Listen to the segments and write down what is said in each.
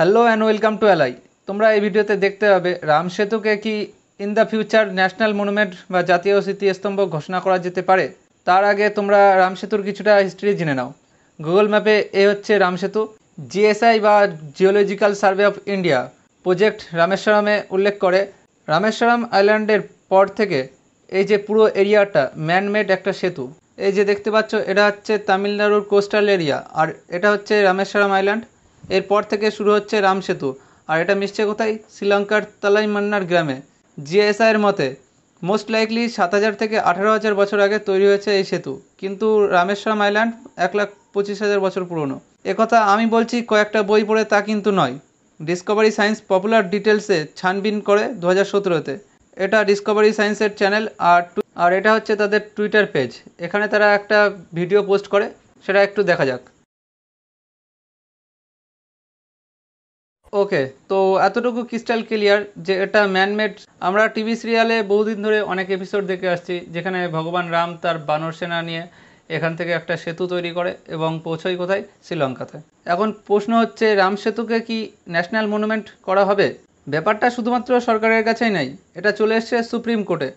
hello and welcome to LI তোমরা এই ভিডিওতে দেখতে পাবে রাম সেতুকে কি in the future national monument বা জাতীয় স্মৃতিস্তম্ভ ঘোষণা করা যেতে পারে তার আগে তোমরা রাম সেতুর কিছুটা হিস্ট্রি জেনে নাও গুগল ম্যাপে এ হচ্ছে রাম সেতু জিএসআই বা geological survey of India project রামেশ্বরমে উল্লেখ করে রামেশ্বরম আইল্যান্ডের পর থেকে এই যে পুরো এরিয়াটা ম্যানমেড একটা সেতু এই যে দেখতে পাচ্ছ এটা হচ্ছে তামিলনাড়ুর কোস্টাল এরিয়া আর এটা হচ্ছে রামেশ্বরম আইল্যান্ড এরপর থেকে শুরু হচ্ছে রাম সেতু আর এটা মিশছে কোথায় শ্রীলঙ্কার তালাইমান্নার গ্রামে জিএসআইয়ের মতে মোস্ট লাইকলি সাত হাজার থেকে আঠারো হাজার বছর আগে তৈরি হয়েছে এই সেতু কিন্তু রামেশ্বরম আইল্যান্ড এক লাখ পঁচিশ হাজার বছর পুরনো একথা আমি বলছি কয়েকটা বই পড়ে তা কিন্তু নয় ডিসকভারি সায়েন্স পপুলার ডিটেলসে ছানবিন করে দু হাজার সতেরোতে এটা ডিসকভারি সায়েন্সের চ্যানেল আর আর এটা হচ্ছে তাদের টুইটার পেজ এখানে তারা একটা ভিডিও পোস্ট করে সেটা একটু দেখা যাক ওকে তো এতটুকু ক্রিস্টাল ক্লিয়ার যে এটা ম্যানমেড আমরা টিভি সিরিয়ালে বহুদিন ধরে অনেক এপিসোড দেখে আসছি যেখানে ভগবান রাম তার বানর সেনা নিয়ে এখান থেকে একটা সেতু তৈরি করে এবং পৌঁছয় কোথায় শ্রীলঙ্কাতে এখন প্রশ্ন হচ্ছে রাম সেতুকে কি ন্যাশনাল মনুমেন্ট করা হবে ব্যাপারটা শুধুমাত্র সরকারের কাছেই নাই এটা চলে এসছে সুপ্রিম কোর্টে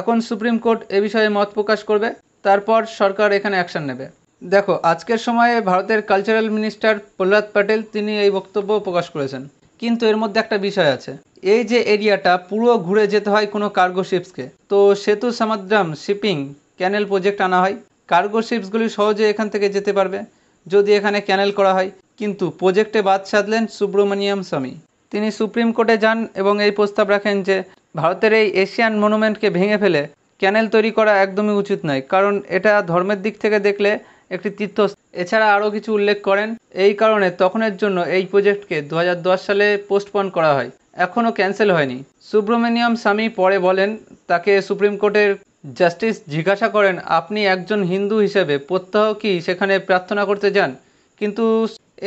এখন সুপ্রিম কোর্ট এ বিষয়ে মত প্রকাশ করবে তারপর সরকার এখানে অ্যাকশন নেবে দেখো আজকের সময়ে ভারতের কালচারাল মিনিস্টার প্রহ্লাদ প্যাটেল তিনি এই বক্তব্য প্রকাশ করেছেন কিন্তু এর মধ্যে একটা বিষয় আছে এই যে এরিয়াটা পুরো ঘুরে যেতে হয় কোনো কার্গো শিপসকে তো সেতু সামাদ্রাম শিপিং ক্যানেল প্রজেক্ট আনা হয় কার্গো শিপসগুলি সহজে এখান থেকে যেতে পারবে যদি এখানে ক্যানেল করা হয় কিন্তু প্রজেক্টে বাদ সাধলেন সুব্রমণিয়াম স্বামী তিনি সুপ্রিম কোর্টে যান এবং এই প্রস্তাব রাখেন যে ভারতের এই এশিয়ান মনুমেন্টকে ভেঙে ফেলে ক্যানেল তৈরি করা একদমই উচিত নয় কারণ এটা ধর্মের দিক থেকে দেখলে একটি তীর্থ এছাড়া আরও কিছু উল্লেখ করেন এই কারণে তখনের জন্য এই প্রজেক্টকে দু সালে পোস্টপন করা হয় এখনও ক্যান্সেল হয়নি সুব্রমণিয়াম স্বামী পরে বলেন তাকে সুপ্রিম কোর্টের জাস্টিস জিজ্ঞাসা করেন আপনি একজন হিন্দু হিসেবে প্রত্যহ কি সেখানে প্রার্থনা করতে যান কিন্তু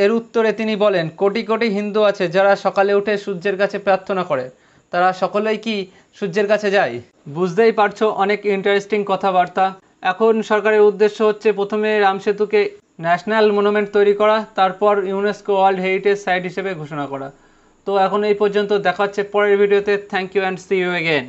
এর উত্তরে তিনি বলেন কোটি কোটি হিন্দু আছে যারা সকালে উঠে সূর্যের কাছে প্রার্থনা করে তারা সকলেই কি সূর্যের কাছে যায় বুঝতেই পারছো অনেক ইন্টারেস্টিং কথাবার্তা এখন সরকারের উদ্দেশ্য হচ্ছে প্রথমে রামসেতুকে ন্যাশনাল মনুমেন্ট তৈরি করা তারপর ইউনেস্কো ওয়ার্ল্ড হেরিটেজ সাইট হিসেবে ঘোষণা করা তো এখন এই পর্যন্ত দেখা হচ্ছে পরের ভিডিওতে thank you and see you again